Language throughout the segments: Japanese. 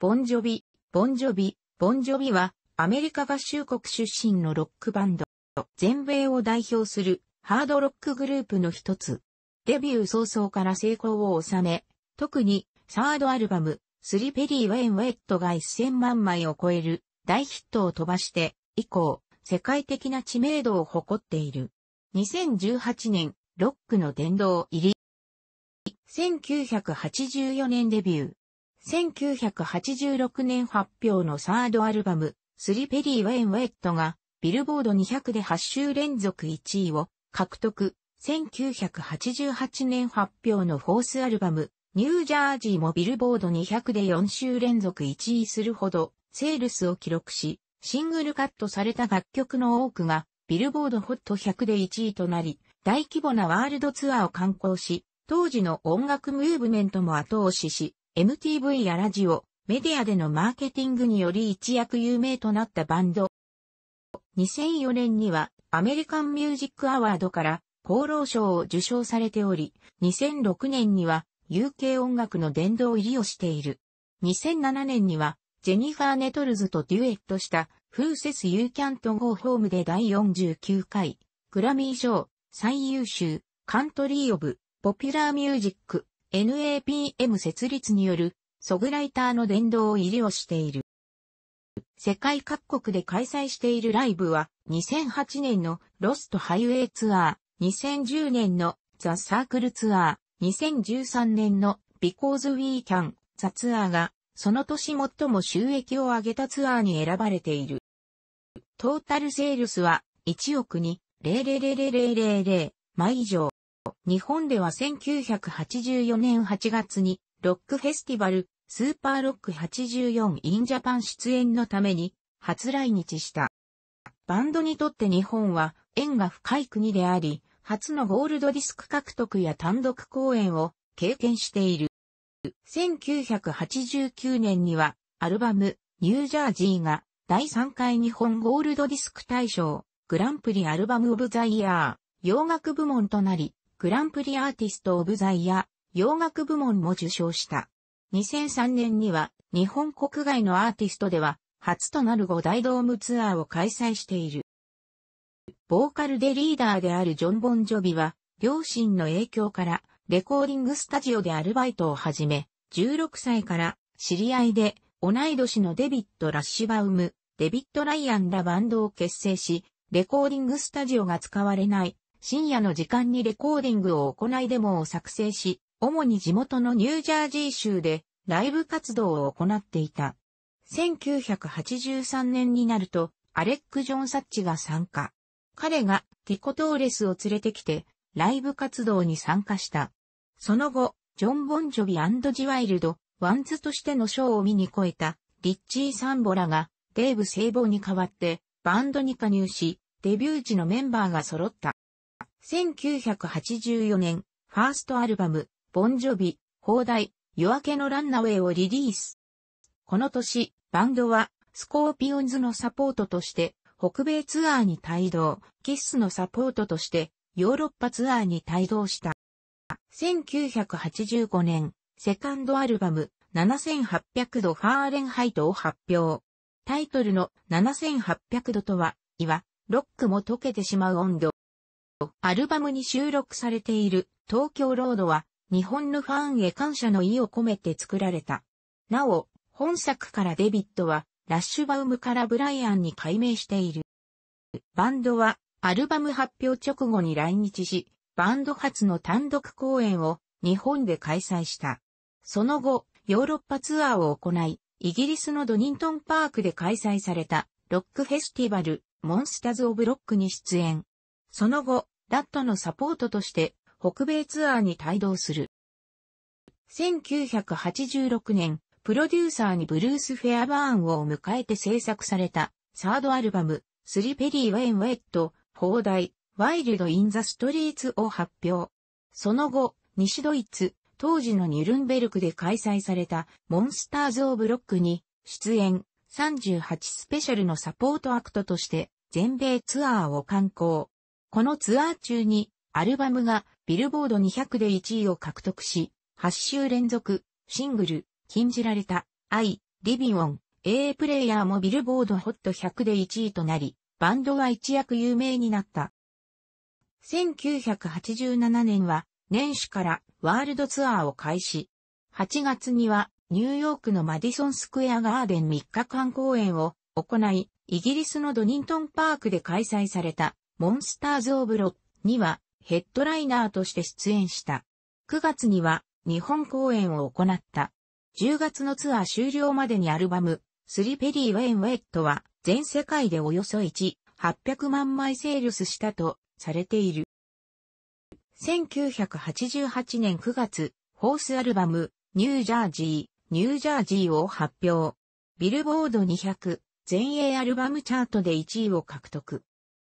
ボンジョビ、ボンジョビ、ボンジョビは、アメリカ合衆国出身のロックバンド。全米を代表するハードロックグループの一つ。デビュー早々から成功を収め、特にサードアルバム、スリペリー・ウェイン・ウェットが1000万枚を超える大ヒットを飛ばして、以降、世界的な知名度を誇っている。2018年、ロックの殿堂入り。1984年デビュー。1986年発表のサードアルバム、スリペリー・ウェン・ウェットが、ビルボード200で8週連続1位を獲得。1988年発表のフォースアルバム、ニュージャージーもビルボード200で4週連続1位するほど、セールスを記録し、シングルカットされた楽曲の多くが、ビルボードホット100で1位となり、大規模なワールドツアーを観光し、当時の音楽ムーブメントも後押しし、MTV やラジオ、メディアでのマーケティングにより一躍有名となったバンド。2004年にはアメリカンミュージックアワードから厚労賞を受賞されており、2006年には UK 音楽の殿堂入りをしている。2007年にはジェニファー・ネトルズとデュエットしたフーセス・ユー・キャント・ンー・ホームで第49回グラミー賞最優秀カントリー・オブ・ポピュラー・ミュージック NAPM 設立によるソグライターの殿堂入りをしている。世界各国で開催しているライブは2008年のロストハイウェイツアー、2010年のザ・サークルツアー、2013年のビコーズ・ウィーキャン・ザ・ツアーがその年最も収益を上げたツアーに選ばれている。トータルセールスは1億に0000000枚以上。日本では1984年8月に、ロックフェスティバル、スーパーロック84 in Japan 出演のために、初来日した。バンドにとって日本は、縁が深い国であり、初のゴールドディスク獲得や単独公演を経験している。1989年には、アルバム、ニュージャージーが、第3回日本ゴールドディスク大賞、グランプリアルバムオブザイヤー、洋楽部門となり、グランプリアーティスト・オブ・ザ・イヤー、洋楽部門も受賞した。2003年には、日本国外のアーティストでは、初となる5大ドームツアーを開催している。ボーカルでリーダーであるジョン・ボン・ジョビは、両親の影響から、レコーディングスタジオでアルバイトを始め、16歳から知り合いで、同い年のデビッド・ラッシュバウム、デビッド・ライアンらバンドを結成し、レコーディングスタジオが使われない深夜の時間にレコーディングを行いデモを作成し、主に地元のニュージャージー州でライブ活動を行っていた。1983年になると、アレック・ジョン・サッチが参加。彼がティコ・トーレスを連れてきて、ライブ活動に参加した。その後、ジョン・ボンジョビジワイルド、ワンズとしてのショーを見に超えた、リッチー・サンボラが、デーブ・セイボーに代わって、バンドに加入し、デビュー時のメンバーが揃った。1984年、ファーストアルバム、ボンジョビ、放題、夜明けのランナウェイをリリース。この年、バンドは、スコーピオンズのサポートとして、北米ツアーに帯同、キッスのサポートとして、ヨーロッパツアーに帯同した。1985年、セカンドアルバム、7800度ファーレンハイトを発表。タイトルの7800度とは、いわ、ロックも溶けてしまう温度。アルバムに収録されている東京ロードは日本のファンへ感謝の意を込めて作られた。なお、本作からデビットはラッシュバウムからブライアンに改名している。バンドはアルバム発表直後に来日し、バンド初の単独公演を日本で開催した。その後、ヨーロッパツアーを行い、イギリスのドニントンパークで開催されたロックフェスティバル、モンスターズ・オブ・ロックに出演。その後、ラットのサポートとして北米ツアーに帯同する。1986年、プロデューサーにブルース・フェアバーンを迎えて制作されたサードアルバム、スリペリー・ウェイン・ウェット、放題、ワイルド・イン・ザ・ストリーツを発表。その後、西ドイツ、当時のニュルンベルクで開催されたモンスターズ・オブ・ロックに出演38スペシャルのサポートアクトとして全米ツアーを観光。このツアー中に、アルバムがビルボード200で1位を獲得し、8週連続、シングル、禁じられた、i リビオン、A プレイヤーもビルボードホット100で1位となり、バンドは一躍有名になった。1987年は、年始からワールドツアーを開始。8月には、ニューヨークのマディソンスクエアガーデン3日間公演を行い、イギリスのドニントンパークで開催されたモンスターズ・オブ・ロにはヘッドライナーとして出演した。9月には日本公演を行った。10月のツアー終了までにアルバム、スリペリー・ウェイン・ウェットは全世界でおよそ1、800万枚セールスしたとされている。1988年9月、ホースアルバム、ニュージャージー、ニュージャージーを発表。ビルボード200、全英アルバムチャートで1位を獲得。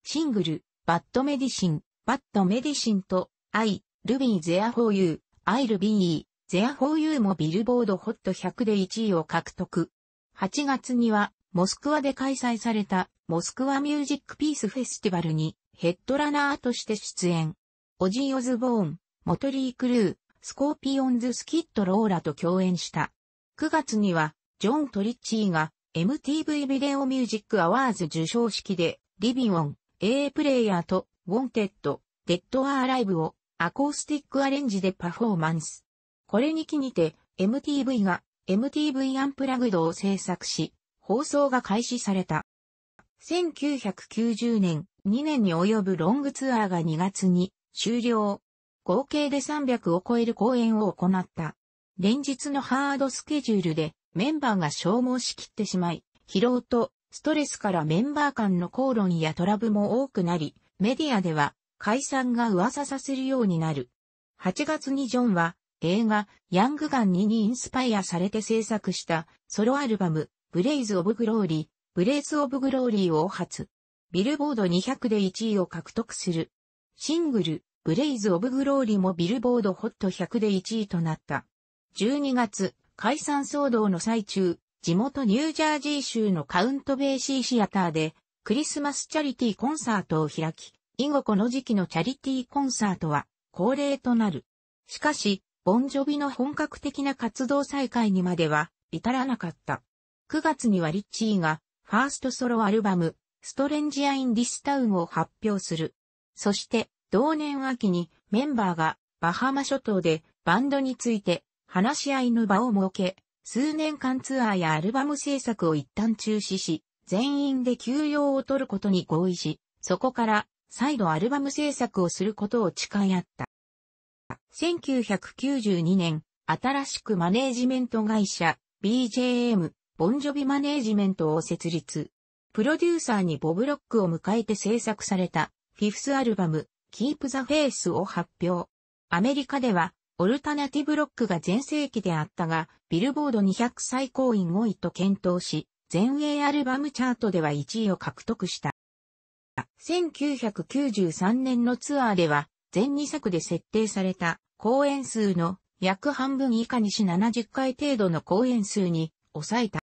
シングル、バッドメディシン、バッドメディシンと、アイ、ルビーゼアフォーユー、アイ・ルビー、ゼアフォーユーもビルボードホット100で1位を獲得。8月には、モスクワで開催された、モスクワミュージックピースフェスティバルに、ヘッドラナーとして出演。オジー・オズボーン、モトリー・クルー、スコーピオンズ・スキット・ローラと共演した。9月には、ジョン・トリッチーが MTV ビデオミュージックアワーズ受賞式でリビオン、A プレイヤーと Wanted, Dead or Alive をアコースティックアレンジでパフォーマンス。これに気にて MTV が MTV アンプラグドを制作し、放送が開始された。1990年、2年に及ぶロングツアーが2月に終了。合計で300を超える公演を行った。連日のハードスケジュールでメンバーが消耗しきってしまい、疲労とストレスからメンバー間の口論やトラブも多くなり、メディアでは解散が噂させるようになる。8月にジョンは映画ヤングガンににインスパイアされて制作したソロアルバムブレイズ・オブ・グローリー、ブレイズ・オブ・グローリーを発。ビルボード200で1位を獲得する。シングルブレイズ・オブ・グローリーもビルボードホット100で1位となった。12月、解散騒動の最中、地元ニュージャージー州のカウントベーシーシアターで、クリスマスチャリティコンサートを開き、以後この時期のチャリティコンサートは恒例となる。しかし、ボンジョビの本格的な活動再開にまでは至らなかった。9月にはリッチーがファーストソロアルバム、ストレンジアインディスタウンを発表する。そして、同年秋にメンバーがバハマ諸島でバンドについて話し合いの場を設け、数年間ツアーやアルバム制作を一旦中止し、全員で休養を取ることに合意し、そこから再度アルバム制作をすることを誓い合った。1992年、新しくマネージメント会社 BJM ボンジョビマネージメントを設立。プロデューサーにボブロックを迎えて制作されたフィフスアルバム Keep the f a を発表。アメリカではオルタナティブロックが全盛期であったが、ビルボード200最高位5位と検討し、全英アルバムチャートでは1位を獲得した。1993年のツアーでは、全2作で設定された公演数の約半分以下にし70回程度の公演数に抑えた。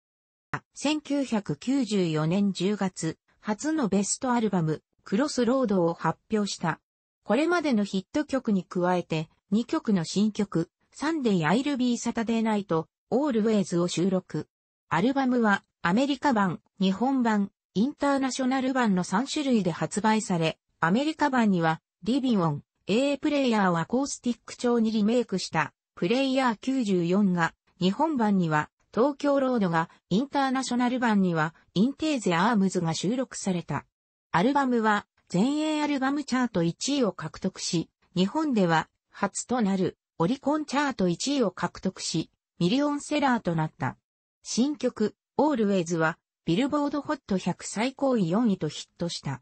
1994年10月、初のベストアルバム、クロスロードを発表した。これまでのヒット曲に加えて、2曲の新曲、サンデイ・アイル・ビー・サタデー・ナイト、オールウェイズを収録。アルバムは、アメリカ版、日本版、インターナショナル版の3種類で発売され、アメリカ版には、リビオン、AA プレイヤーをアコースティック調にリメイクした、プレイヤー94が、日本版には、東京ロードが、インターナショナル版には、インテーゼ・アームズが収録された。アルバムは、全英アルバムチャート1位を獲得し、日本では初となるオリコンチャート1位を獲得し、ミリオンセラーとなった。新曲、Always は、ビルボードホット100最高位4位とヒットした。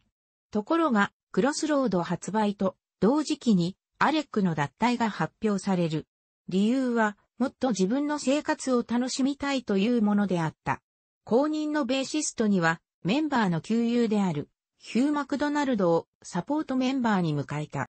ところが、クロスロード発売と、同時期に、アレックの脱退が発表される。理由は、もっと自分の生活を楽しみたいというものであった。公認のベーシストには、メンバーの旧友である、ヒュー・マクドナルドをサポートメンバーに迎えた。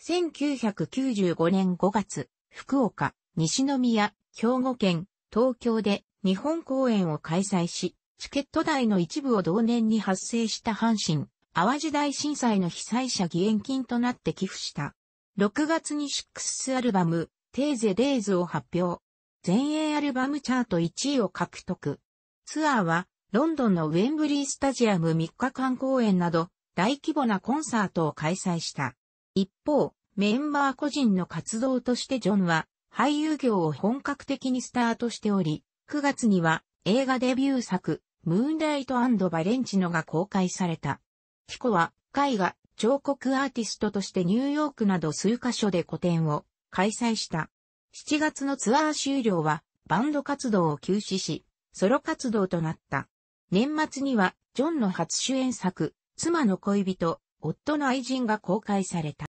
1995年5月、福岡、西宮、兵庫県、東京で日本公演を開催し、チケット代の一部を同年に発生した阪神、淡路大震災の被災者義援金となって寄付した。6月にシックスアルバム、テーゼデイズを発表。全英アルバムチャート1位を獲得。ツアーは、ロンドンのウェンブリースタジアム3日間公演など、大規模なコンサートを開催した。一方、メンバー個人の活動としてジョンは俳優業を本格的にスタートしており、9月には映画デビュー作、ムーンライトバレンチノが公開された。ヒコは絵画、彫刻アーティストとしてニューヨークなど数カ所で個展を開催した。7月のツアー終了はバンド活動を休止し、ソロ活動となった。年末には、ジョンの初主演作、妻の恋人、夫の愛人が公開された。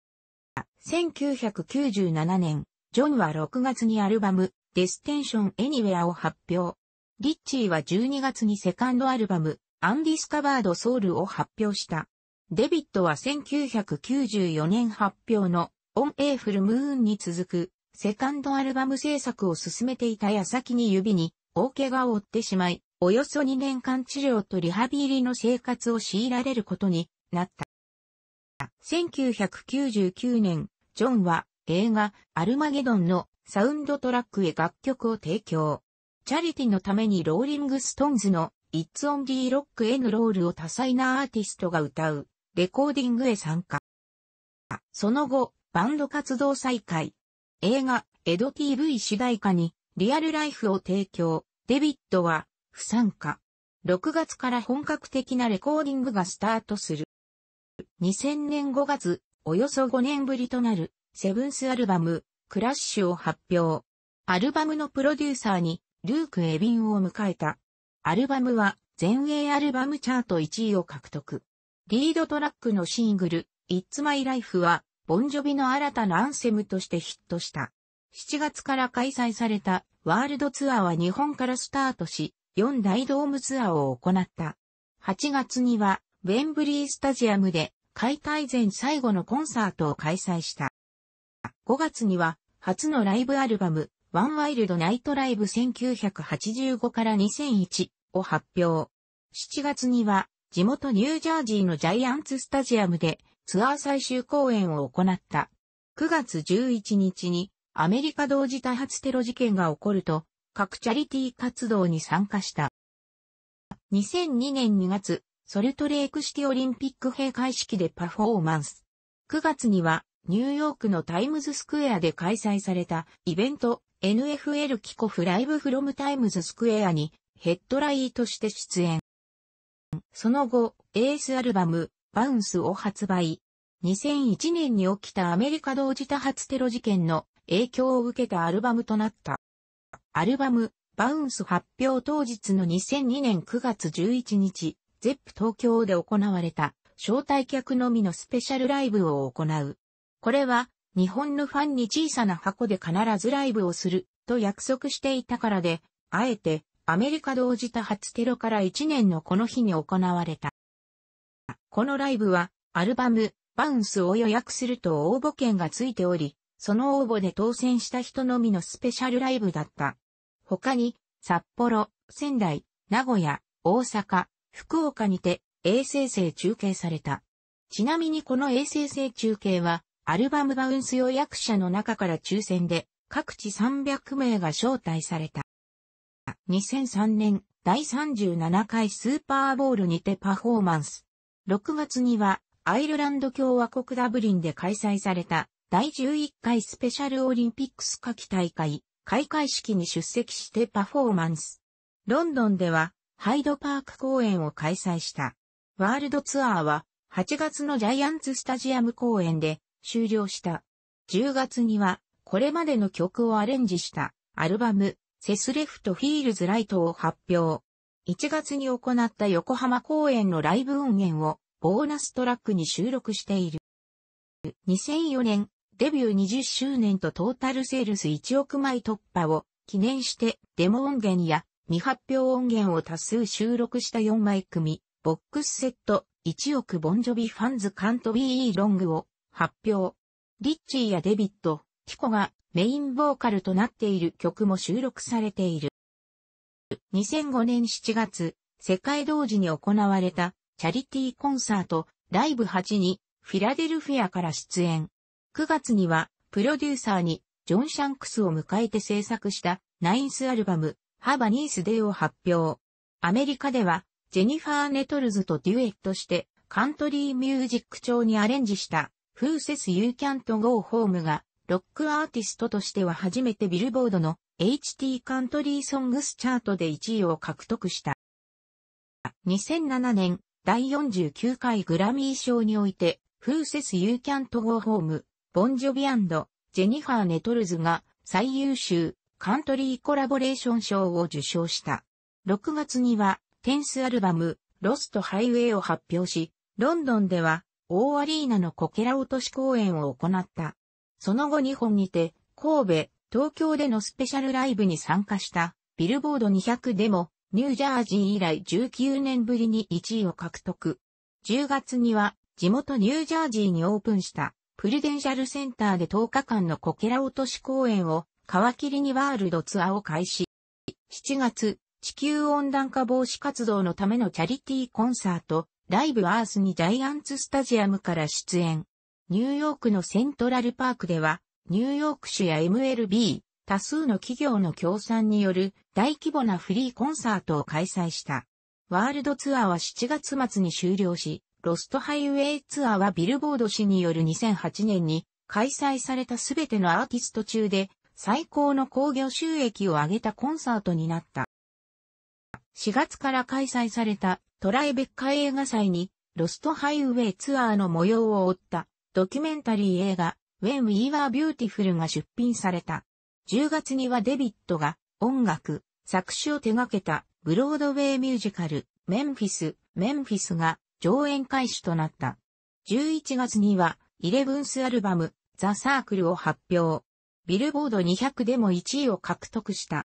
1997年、ジョンは6月にアルバム、デステンション・エニウェアを発表。リッチーは12月にセカンドアルバム、アンディスカバード・ソウルを発表した。デビットは1994年発表のオン・エイフル・ムーンに続くセカンドアルバム制作を進めていた矢先に指に大怪我を負ってしまい、およそ2年間治療とリハビリの生活を強いられることになった。1999年、ジョンは映画アルマゲドンのサウンドトラックへ楽曲を提供。チャリティのためにローリングストーンズの It's on t h Rock へのロールを多彩なアーティストが歌うレコーディングへ参加。その後、バンド活動再開。映画エド TV 主題歌にリアルライフを提供。デビッドは不参加。6月から本格的なレコーディングがスタートする。2000年5月、およそ5年ぶりとなる、セブンスアルバム、クラッシュを発表。アルバムのプロデューサーに、ルーク・エビンを迎えた。アルバムは、全英アルバムチャート1位を獲得。リードトラックのシングル、It's My Life は、ボンジョビの新たなアンセムとしてヒットした。7月から開催されたワールドツアーは日本からスタートし、4大ドームツアーを行った。8月には、ウェンブリースタジアムで解体前最後のコンサートを開催した。5月には、初のライブアルバム、ワンワイルドナイトライブ1985から2001を発表。7月には、地元ニュージャージーのジャイアンツスタジアムでツアー最終公演を行った。9月11日にアメリカ同時多発テロ事件が起こると各チャリティー活動に参加した。2002年2月、ソルトレークシティオリンピック閉会式でパフォーマンス。9月には、ニューヨークのタイムズスクエアで開催されたイベント NFL キコフライブフロムタイムズスクエアにヘッドライーとして出演。その後、エースアルバムバウンスを発売。2001年に起きたアメリカ同時多発テロ事件の影響を受けたアルバムとなった。アルバム、バウンス発表当日の2002年9月11日、ゼップ東京で行われた招待客のみのスペシャルライブを行う。これは日本のファンに小さな箱で必ずライブをすると約束していたからで、あえてアメリカ同時多発テロから1年のこの日に行われた。このライブはアルバムバウンスを予約すると応募券がついており、その応募で当選した人のみのスペシャルライブだった。他に、札幌、仙台、名古屋、大阪、福岡にて衛星星中継された。ちなみにこの衛星星中継は、アルバムバウンス予約者の中から抽選で、各地300名が招待された。2003年第37回スーパーボールにてパフォーマンス。6月にはアイルランド共和国ダブリンで開催された第11回スペシャルオリンピックス夏季大会開会式に出席してパフォーマンス。ロンドンではハイドパーク公演を開催した。ワールドツアーは8月のジャイアンツスタジアム公演で終了した。10月にはこれまでの曲をアレンジしたアルバムセスレフトフィールズライトを発表。1月に行った横浜公演のライブ音源をボーナストラックに収録している。2004年デビュー20周年とトータルセールス1億枚突破を記念してデモ音源や未発表音源を多数収録した4枚組、ボックスセット、1億ボンジョビファンズカントビーロングを発表。リッチーやデビット、ティコがメインボーカルとなっている曲も収録されている。2005年7月、世界同時に行われたチャリティーコンサートライブ8にフィラデルフィアから出演。9月にはプロデューサーにジョン・シャンクスを迎えて制作したナインスアルバムハバニースデーを発表。アメリカでは、ジェニファー・ネトルズとデュエットして、カントリーミュージック調にアレンジした、フーセス・ユー・キャント・ゴー・ホームが、ロックアーティストとしては初めてビルボードの HT カントリーソングスチャートで1位を獲得した。2007年、第49回グラミー賞において、フーセス・ユー・キャント・ゴー・ホーム、ボンジョビアンド、ジェニファー・ネトルズが最優秀カントリーコラボレーション賞を受賞した。6月には、テンスアルバム、ロストハイウェイを発表し、ロンドンでは、大アリーナのコケラ落とし公演を行った。その後日本にて、神戸、東京でのスペシャルライブに参加した、ビルボード200でも、ニュージャージー以来19年ぶりに1位を獲得。10月には、地元ニュージャージーにオープンした、プルデンシャルセンターで10日間のコケラ落とし公演を皮切りにワールドツアーを開始。7月、地球温暖化防止活動のためのチャリティーコンサート、ライブアースにジャイアンツスタジアムから出演。ニューヨークのセントラルパークでは、ニューヨーク州や MLB、多数の企業の協賛による大規模なフリーコンサートを開催した。ワールドツアーは7月末に終了し、ロストハイウェイツアーはビルボード氏による2008年に開催されたすべてのアーティスト中で最高の興行収益を上げたコンサートになった。4月から開催されたトライベッカ映画祭にロストハイウェイツアーの模様を追ったドキュメンタリー映画 When We Were Beautiful が出品された。10月にはデビットが音楽、作詞を手掛けたブロードウェイミュージカルメンフィス、メンフィスが上演開始となった。11月にはイレブンスアルバムザ・サークルを発表。ビルボード200でも1位を獲得した。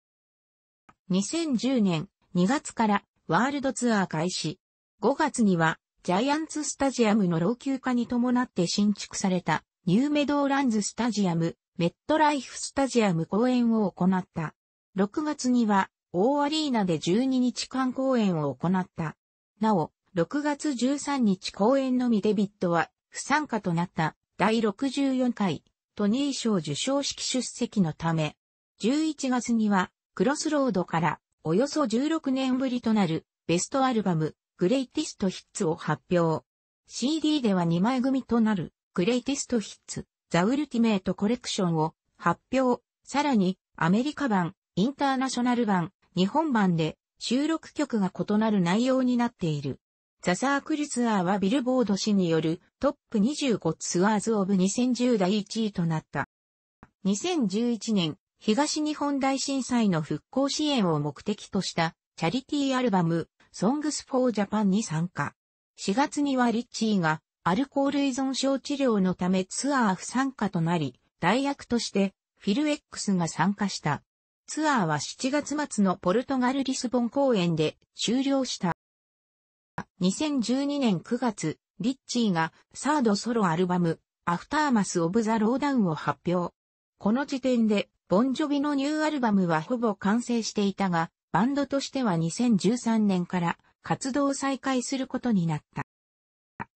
2010年2月からワールドツアー開始。5月にはジャイアンツスタジアムの老朽化に伴って新築されたニューメドーランズスタジアム、メットライフスタジアム公演を行った。6月には大アリーナで12日間公演を行った。なお、6月13日公演のみデビットは不参加となった第64回トニー賞受賞式出席のため、11月には、クロスロードから、およそ16年ぶりとなる、ベストアルバム、グレイティストヒッツを発表。CD では2枚組となる、グレイティストヒッツ、ザ・ウルティメイト・コレクションを発表。さらに、アメリカ版、インターナショナル版、日本版で、収録曲が異なる内容になっている。ザ・サークルツアーはビルボード氏によるトップ25ツアーズオブ2010第1位となった。2011年、東日本大震災の復興支援を目的としたチャリティーアルバム Songs for Japan に参加。4月にはリッチーがアルコール依存症治療のためツアー不参加となり、代役としてフィル X が参加した。ツアーは7月末のポルトガルリスボン公演で終了した。2012年9月、リッチーがサードソロアルバム、アフターマス・オブ・ザ・ローダウンを発表。この時点で、ボンジョビのニューアルバムはほぼ完成していたが、バンドとしては2013年から活動を再開することになった。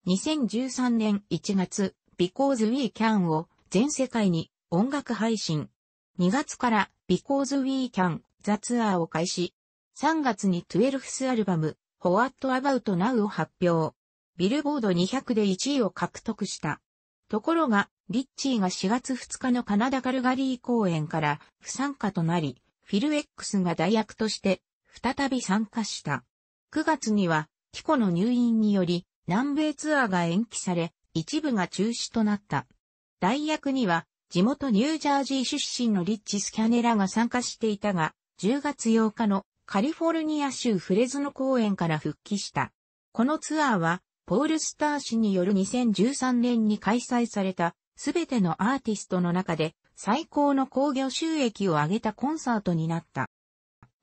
2013年1月、Because We Can を全世界に音楽配信。2月から Because We Can ザツアーを開始。3月に12スアルバムホワットアバウトナウを発表。ビルボード200で1位を獲得した。ところが、リッチーが4月2日のカナダカルガリー公演から不参加となり、フィルエックスが代役として再び参加した。9月には、ティコの入院により、南米ツアーが延期され、一部が中止となった。代役には、地元ニュージャージー出身のリッチ・スキャネラが参加していたが、10月8日のカリフォルニア州フレズノ公園から復帰した。このツアーは、ポール・スター氏による2013年に開催された、すべてのアーティストの中で、最高の興行収益を上げたコンサートになった。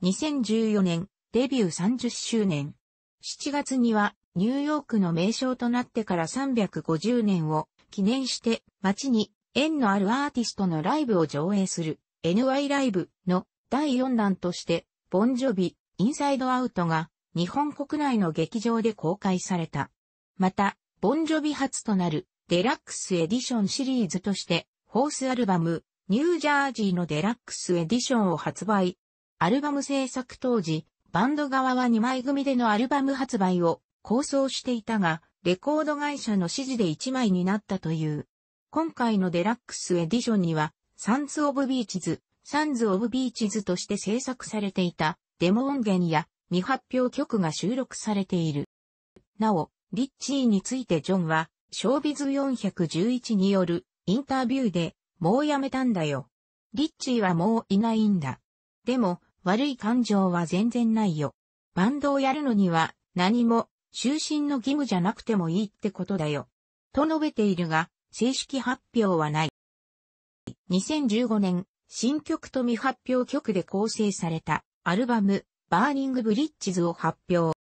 2014年、デビュー30周年。7月には、ニューヨークの名称となってから350年を記念して、街に縁のあるアーティストのライブを上映する NY ライブの第4弾としてボンジョビ、インサイドアウトが日本国内の劇場で公開された。また、ボンジョビ初となるデラックスエディションシリーズとして、ホースアルバム、ニュージャージーのデラックスエディションを発売。アルバム制作当時、バンド側は2枚組でのアルバム発売を構想していたが、レコード会社の指示で1枚になったという。今回のデラックスエディションには、サンツ・オブ・ビーチズ、サンズ・オブ・ビーチズとして制作されていたデモ音源や未発表曲が収録されている。なお、リッチーについてジョンは、ショービズ411によるインタビューで、もうやめたんだよ。リッチーはもういないんだ。でも、悪い感情は全然ないよ。バンドをやるのには、何も、終身の義務じゃなくてもいいってことだよ。と述べているが、正式発表はない。2015年、新曲と未発表曲で構成されたアルバム、バーニング・ブリッジズを発表。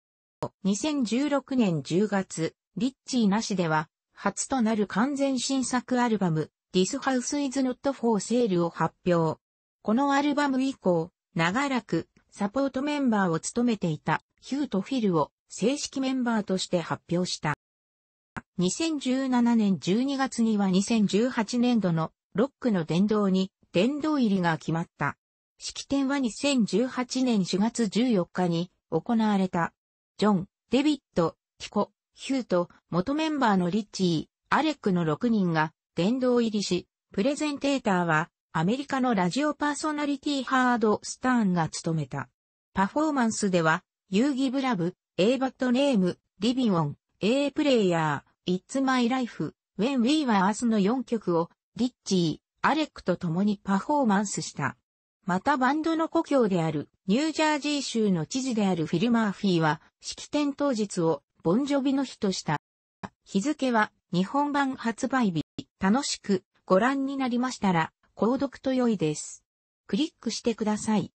2016年10月、リッチーなしでは、初となる完全新作アルバム、This House is Not for Sale を発表。このアルバム以降、長らくサポートメンバーを務めていたヒューとフィルを正式メンバーとして発表した。2017年12月には2018年度のロックの殿堂に殿堂入りが決まった。式典は2018年4月14日に行われた。ジョン、デビット、ティコ、ヒューと元メンバーのリッチー、アレックの6人が殿堂入りし、プレゼンテーターはアメリカのラジオパーソナリティハード・スターンが務めた。パフォーマンスでは、遊戯ブラブ、エイバットネーム、リビオン、エイプレイヤー、イッツ・マイ・ライフ、ウェン・ウィー e ー・ e の4曲を、リッチアレックと共にパフォーマンスした。またバンドの故郷であるニュージャージー州の知事であるフィル・マーフィーは式典当日をボンジョビの日とした。日付は日本版発売日。楽しくご覧になりましたら購読と良いです。クリックしてください。